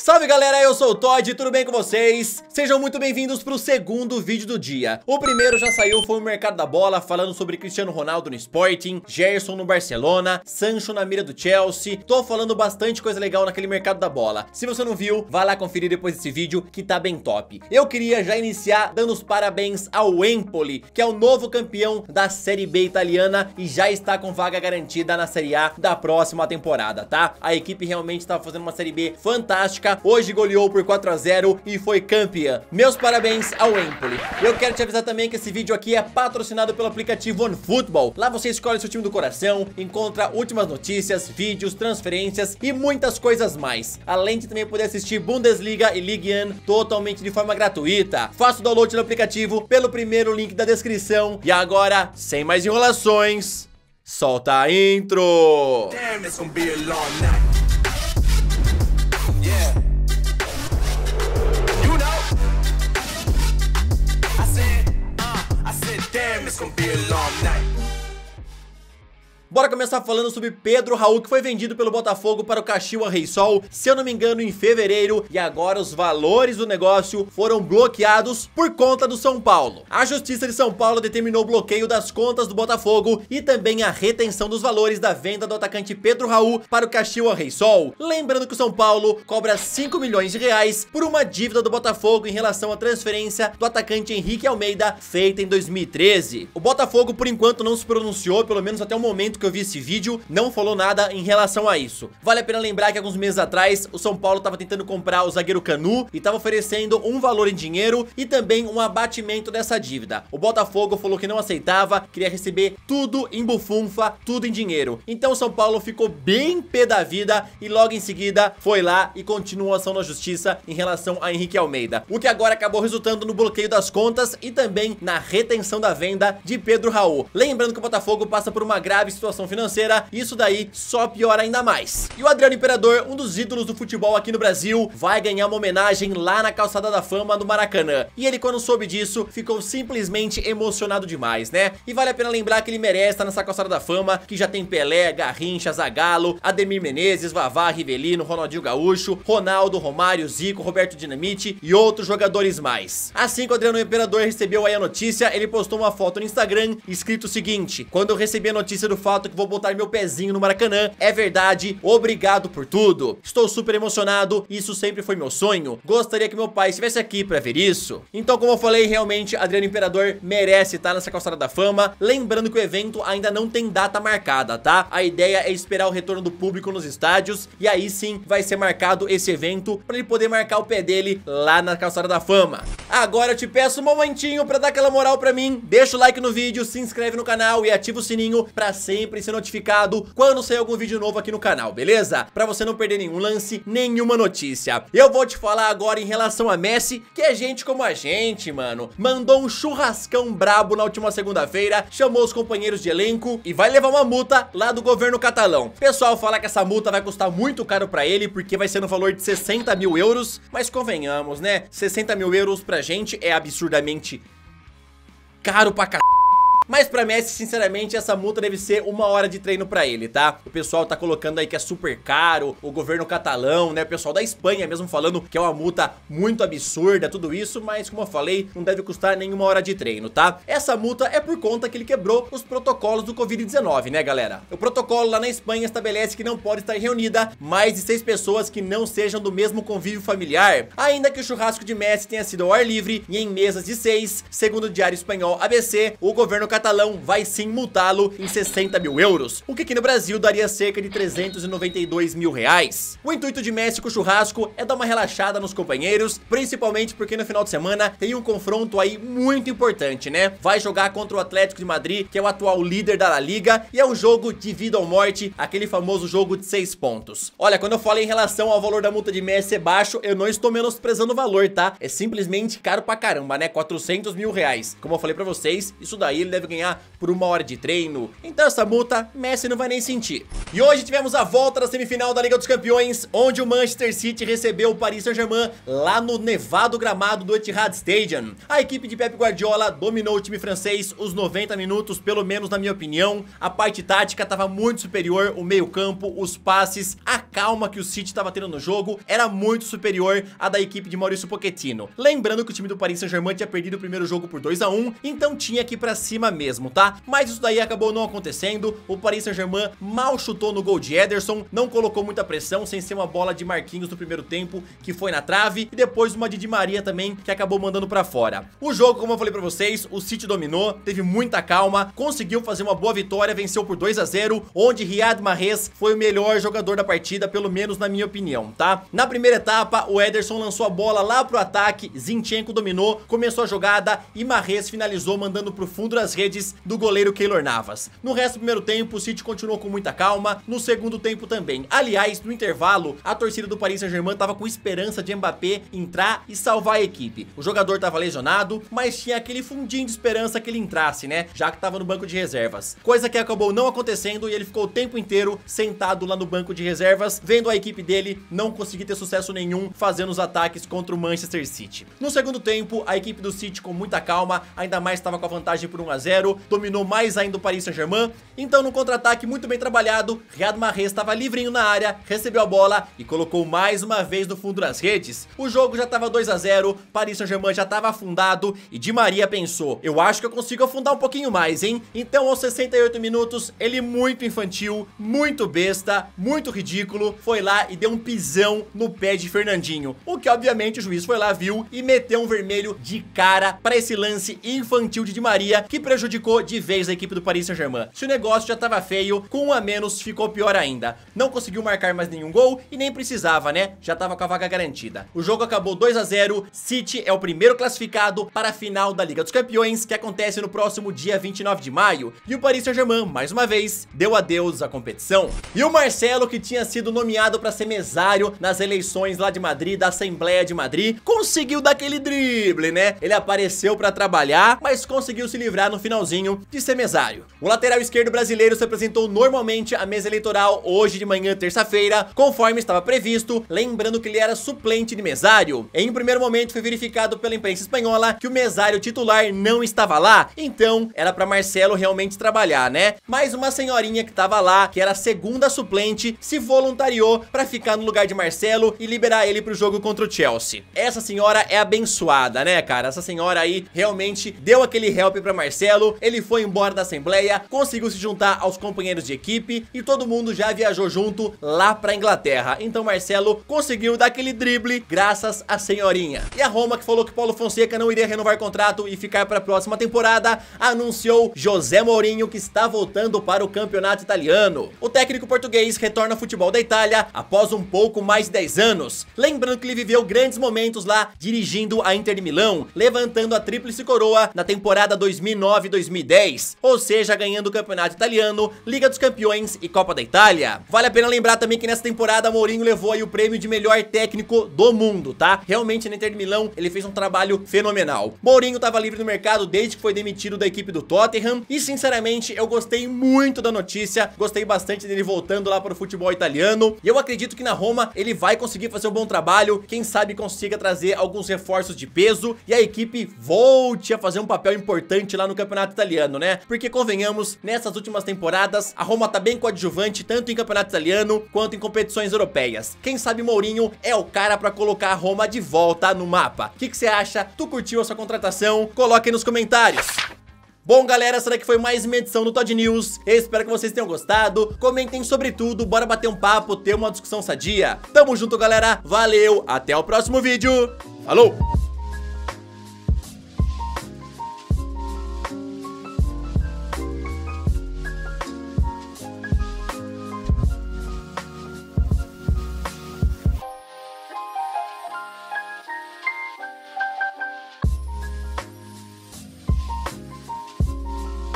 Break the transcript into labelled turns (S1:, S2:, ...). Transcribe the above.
S1: Salve galera, eu sou o Todd, tudo bem com vocês? Sejam muito bem-vindos para o segundo vídeo do dia. O primeiro já saiu, foi o mercado da bola, falando sobre Cristiano Ronaldo no Sporting, Gerson no Barcelona, Sancho na mira do Chelsea. Tô falando bastante coisa legal naquele mercado da bola. Se você não viu, vá lá conferir depois desse vídeo, que tá bem top. Eu queria já iniciar dando os parabéns ao Empoli, que é o novo campeão da Série B italiana e já está com vaga garantida na Série A da próxima temporada, tá? A equipe realmente tá fazendo uma Série B fantástica, hoje goleou por 4 a 0 e foi campeã. Meus parabéns ao Empoli. Eu quero te avisar também que esse vídeo aqui é patrocinado pelo aplicativo OneFootball. Lá você escolhe seu time do coração, encontra últimas notícias, vídeos, transferências e muitas coisas mais. Além de também poder assistir Bundesliga e Ligue 1 totalmente de forma gratuita. Faça o download do aplicativo pelo primeiro link da descrição. E agora, sem mais enrolações, solta a intro! Damn, gonna be a long night. Bora começar falando sobre Pedro Raul, que foi vendido pelo Botafogo para o Caxiwa Sol, se eu não me engano, em fevereiro, e agora os valores do negócio foram bloqueados por conta do São Paulo. A Justiça de São Paulo determinou o bloqueio das contas do Botafogo e também a retenção dos valores da venda do atacante Pedro Raul para o Caxiwa Sol. Lembrando que o São Paulo cobra 5 milhões de reais por uma dívida do Botafogo em relação à transferência do atacante Henrique Almeida feita em 2013. O Botafogo, por enquanto, não se pronunciou, pelo menos até o momento momento que eu vi esse vídeo, não falou nada em relação a isso. Vale a pena lembrar que alguns meses atrás, o São Paulo estava tentando comprar o zagueiro Canu e estava oferecendo um valor em dinheiro e também um abatimento dessa dívida. O Botafogo falou que não aceitava, queria receber tudo em bufunfa, tudo em dinheiro. Então o São Paulo ficou bem pé da vida e logo em seguida foi lá e continuou a ação na justiça em relação a Henrique Almeida. O que agora acabou resultando no bloqueio das contas e também na retenção da venda de Pedro Raul. Lembrando que o Botafogo passa por uma grave situação situação financeira, isso daí só piora ainda mais. E o Adriano Imperador, um dos ídolos do futebol aqui no Brasil, vai ganhar uma homenagem lá na Calçada da Fama do Maracanã. E ele, quando soube disso, ficou simplesmente emocionado demais, né? E vale a pena lembrar que ele merece estar nessa Calçada da Fama, que já tem Pelé, Garrincha, Zagallo, Ademir Menezes, Vavá, Rivelino, Ronaldinho Gaúcho, Ronaldo, Romário, Zico, Roberto Dinamite e outros jogadores mais. Assim que o Adriano Imperador recebeu aí a notícia, ele postou uma foto no Instagram escrito o seguinte, quando eu recebi a notícia do fato que vou botar meu pezinho no Maracanã. É verdade, obrigado por tudo. Estou super emocionado, isso sempre foi meu sonho. Gostaria que meu pai estivesse aqui pra ver isso. Então, como eu falei, realmente, Adriano Imperador merece estar tá nessa calçada da fama. Lembrando que o evento ainda não tem data marcada, tá? A ideia é esperar o retorno do público nos estádios e aí sim vai ser marcado esse evento pra ele poder marcar o pé dele lá na calçada da fama. Agora eu te peço um momentinho pra dar aquela moral pra mim. Deixa o like no vídeo, se inscreve no canal e ativa o sininho pra sempre pra ser notificado quando sair algum vídeo novo aqui no canal, beleza? Pra você não perder nenhum lance, nenhuma notícia. Eu vou te falar agora em relação a Messi, que é gente como a gente, mano. Mandou um churrascão brabo na última segunda-feira, chamou os companheiros de elenco e vai levar uma multa lá do governo catalão. Pessoal fala que essa multa vai custar muito caro pra ele, porque vai ser no valor de 60 mil euros, mas convenhamos, né? 60 mil euros pra gente é absurdamente caro pra caralho. Mas pra Messi, sinceramente, essa multa deve ser uma hora de treino pra ele, tá? O pessoal tá colocando aí que é super caro, o governo catalão, né? O pessoal da Espanha mesmo falando que é uma multa muito absurda, tudo isso, mas como eu falei, não deve custar nenhuma hora de treino, tá? Essa multa é por conta que ele quebrou os protocolos do Covid-19, né, galera? O protocolo lá na Espanha estabelece que não pode estar reunida mais de seis pessoas que não sejam do mesmo convívio familiar, ainda que o churrasco de Messi tenha sido ao ar livre e em mesas de seis, segundo o diário espanhol ABC, o governo catalão catalão vai sim multá-lo em 60 mil euros, o que aqui no Brasil daria cerca de 392 mil reais. O intuito de Messi com o churrasco é dar uma relaxada nos companheiros, principalmente porque no final de semana tem um confronto aí muito importante, né? Vai jogar contra o Atlético de Madrid, que é o atual líder da La Liga, e é um jogo de vida ou morte, aquele famoso jogo de seis pontos. Olha, quando eu falo em relação ao valor da multa de Messi ser é baixo, eu não estou menosprezando o valor, tá? É simplesmente caro pra caramba, né? 400 mil reais. Como eu falei pra vocês, isso daí ele deve ganhar por uma hora de treino. Então essa multa, Messi não vai nem sentir. E hoje tivemos a volta da semifinal da Liga dos Campeões, onde o Manchester City recebeu o Paris Saint-Germain lá no nevado gramado do Etihad Stadium. A equipe de Pep Guardiola dominou o time francês os 90 minutos, pelo menos na minha opinião. A parte tática estava muito superior, o meio campo, os passes, a calma que o City estava tendo no jogo era muito superior à da equipe de Maurício Pochettino. Lembrando que o time do Paris Saint-Germain tinha perdido o primeiro jogo por 2 a 1 então tinha que ir pra cima cima mesmo, tá? Mas isso daí acabou não acontecendo, o Paris Saint-Germain mal chutou no gol de Ederson, não colocou muita pressão, sem ser uma bola de Marquinhos no primeiro tempo, que foi na trave, e depois uma de Di Maria também, que acabou mandando pra fora. O jogo, como eu falei pra vocês, o City dominou, teve muita calma, conseguiu fazer uma boa vitória, venceu por 2 a 0 onde Riyad Mahrez foi o melhor jogador da partida, pelo menos na minha opinião, tá? Na primeira etapa, o Ederson lançou a bola lá pro ataque, Zinchenko dominou, começou a jogada e Mahrez finalizou mandando pro fundo das redes do goleiro Keylor Navas. No resto do primeiro tempo, o City continuou com muita calma, no segundo tempo também. Aliás, no intervalo, a torcida do Paris Saint-Germain estava com esperança de Mbappé entrar e salvar a equipe. O jogador estava lesionado, mas tinha aquele fundinho de esperança que ele entrasse, né? Já que estava no banco de reservas. Coisa que acabou não acontecendo e ele ficou o tempo inteiro sentado lá no banco de reservas, vendo a equipe dele não conseguir ter sucesso nenhum fazendo os ataques contra o Manchester City. No segundo tempo, a equipe do City com muita calma, ainda mais estava com a vantagem por 1 a 0 0, dominou mais ainda o Paris Saint-Germain. Então no contra-ataque muito bem trabalhado, Riyad Mahrez estava livrinho na área, recebeu a bola e colocou mais uma vez no fundo das redes. O jogo já estava 2 a 0, Paris Saint-Germain já estava afundado e Di Maria pensou: "Eu acho que eu consigo afundar um pouquinho mais, hein?". Então aos 68 minutos, ele muito infantil, muito besta, muito ridículo, foi lá e deu um pisão no pé de Fernandinho. O que obviamente o juiz foi lá, viu e meteu um vermelho de cara para esse lance infantil de Di Maria que prejudicou prejudicou de vez a equipe do Paris Saint-Germain. Se o negócio já tava feio, com um a menos ficou pior ainda. Não conseguiu marcar mais nenhum gol e nem precisava, né? Já tava com a vaga garantida. O jogo acabou 2 a 0. City é o primeiro classificado para a final da Liga dos Campeões, que acontece no próximo dia 29 de maio. E o Paris Saint-Germain, mais uma vez, deu adeus à competição. E o Marcelo, que tinha sido nomeado para ser mesário nas eleições lá de Madrid, da Assembleia de Madrid, conseguiu dar aquele drible, né? Ele apareceu para trabalhar, mas conseguiu se livrar no final finalzinho de ser mesário. O lateral esquerdo brasileiro se apresentou normalmente à mesa eleitoral hoje de manhã, terça-feira, conforme estava previsto, lembrando que ele era suplente de mesário. Em um primeiro momento foi verificado pela imprensa espanhola que o mesário titular não estava lá, então era para Marcelo realmente trabalhar, né? Mas uma senhorinha que estava lá, que era a segunda suplente, se voluntariou para ficar no lugar de Marcelo e liberar ele para o jogo contra o Chelsea. Essa senhora é abençoada, né, cara? Essa senhora aí realmente deu aquele help para Marcelo ele foi embora da Assembleia, conseguiu se juntar aos companheiros de equipe e todo mundo já viajou junto lá pra Inglaterra. Então Marcelo conseguiu dar aquele drible graças à senhorinha. E a Roma, que falou que Paulo Fonseca não iria renovar contrato e ficar pra próxima temporada, anunciou José Mourinho que está voltando para o campeonato italiano. O técnico português retorna ao futebol da Itália após um pouco mais de 10 anos. Lembrando que ele viveu grandes momentos lá dirigindo a Inter de Milão, levantando a tríplice coroa na temporada 2009 e 2010, ou seja, ganhando o campeonato italiano, Liga dos Campeões e Copa da Itália. Vale a pena lembrar também que nessa temporada Mourinho levou aí o prêmio de melhor técnico do mundo, tá? Realmente na Inter de Milão ele fez um trabalho fenomenal. Mourinho estava livre no mercado desde que foi demitido da equipe do Tottenham e sinceramente eu gostei muito da notícia, gostei bastante dele voltando lá para o futebol italiano e eu acredito que na Roma ele vai conseguir fazer um bom trabalho, quem sabe consiga trazer alguns reforços de peso e a equipe volte a fazer um papel importante lá no campeonato campeonato italiano, né? Porque convenhamos, nessas últimas temporadas, a Roma tá bem coadjuvante tanto em campeonato italiano quanto em competições europeias. Quem sabe Mourinho é o cara para colocar a Roma de volta no mapa. O que você acha? Tu curtiu a sua contratação? Coloque aí nos comentários. Bom, galera, será que foi mais uma edição do Todd News? Eu espero que vocês tenham gostado. Comentem sobre tudo, bora bater um papo, ter uma discussão sadia. Tamo junto, galera. Valeu, até o próximo vídeo. Falou!